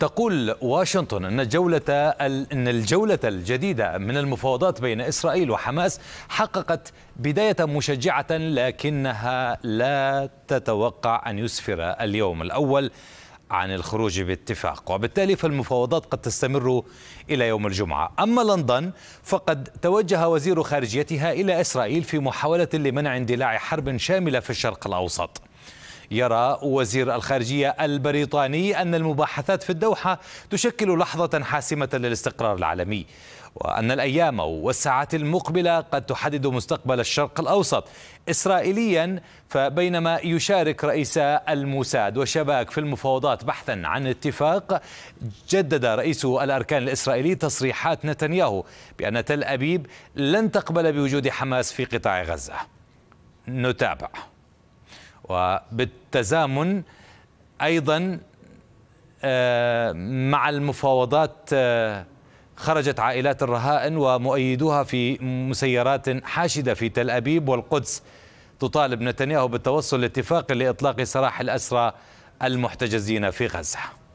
تقول واشنطن أن الجولة أن الجولة الجديدة من المفاوضات بين إسرائيل وحماس حققت بداية مشجعة لكنها لا تتوقع أن يسفر اليوم الأول عن الخروج باتفاق وبالتالي فالمفاوضات قد تستمر إلى يوم الجمعة أما لندن فقد توجه وزير خارجيتها إلى إسرائيل في محاولة لمنع اندلاع حرب شاملة في الشرق الأوسط يرى وزير الخارجية البريطاني أن المباحثات في الدوحة تشكل لحظة حاسمة للاستقرار العالمي وأن الأيام والساعات المقبلة قد تحدد مستقبل الشرق الأوسط إسرائيليا فبينما يشارك رئيس الموساد وشباك في المفاوضات بحثا عن اتفاق جدد رئيس الأركان الإسرائيلي تصريحات نتنياهو بأن تل أبيب لن تقبل بوجود حماس في قطاع غزة نتابع وبالتزامن أيضا آه، مع المفاوضات آه، خرجت عائلات الرهائن ومؤيدوها في مسيرات حاشدة في تل أبيب والقدس تطالب نتنياهو بالتوصل لاتفاق لإطلاق سراح الأسرى المحتجزين في غزة